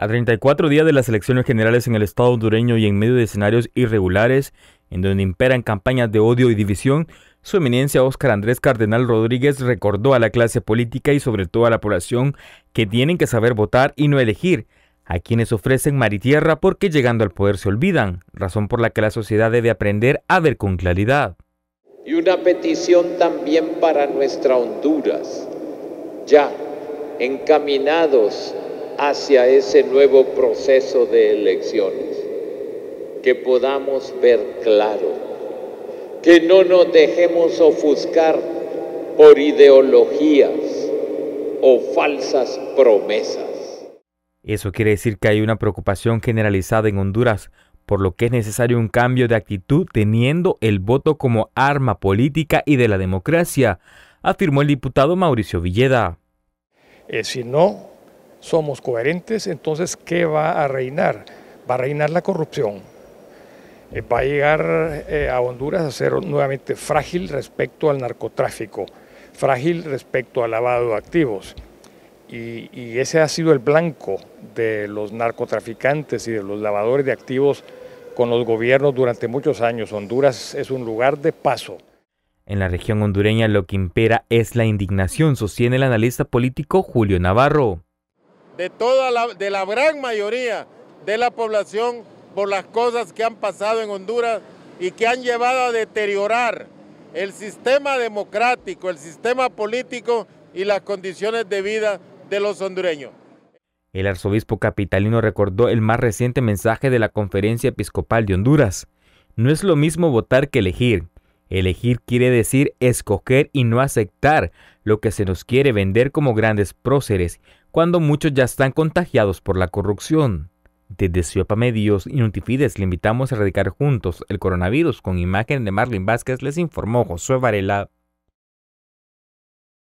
A 34 días de las elecciones generales en el estado hondureño y en medio de escenarios irregulares, en donde imperan campañas de odio y división, su eminencia Óscar Andrés Cardenal Rodríguez recordó a la clase política y sobre todo a la población que tienen que saber votar y no elegir a quienes ofrecen mar y tierra porque llegando al poder se olvidan, razón por la que la sociedad debe aprender a ver con claridad. Y una petición también para nuestra Honduras, ya encaminados hacia ese nuevo proceso de elecciones, que podamos ver claro, que no nos dejemos ofuscar por ideologías o falsas promesas. Eso quiere decir que hay una preocupación generalizada en Honduras, por lo que es necesario un cambio de actitud teniendo el voto como arma política y de la democracia, afirmó el diputado Mauricio Villeda. si no, somos coherentes, entonces ¿qué va a reinar? Va a reinar la corrupción. Eh, va a llegar eh, a Honduras a ser nuevamente frágil respecto al narcotráfico, frágil respecto al lavado de activos. y ese ha sido el blanco de los narcotraficantes y de los lavadores de activos con los gobiernos durante muchos años. Honduras es un lugar de paso. En la región hondureña lo que impera es la indignación, sostiene el analista político Julio Navarro de toda la, de la gran mayoría de la población por las cosas que han pasado en Honduras y que han llevado a deteriorar el sistema democrático, el sistema político y las condiciones de vida de los hondureños. El arzobispo capitalino recordó el más reciente mensaje de la Conferencia Episcopal de Honduras. No es lo mismo votar que elegir. Elegir quiere decir escoger y no aceptar lo que se nos quiere vender como grandes próceres, cuando muchos ya están contagiados por la corrupción. Desde Ciópame Medios y notifides. le invitamos a erradicar juntos el coronavirus con imagen de Marlene Vázquez, les informó Josué Varela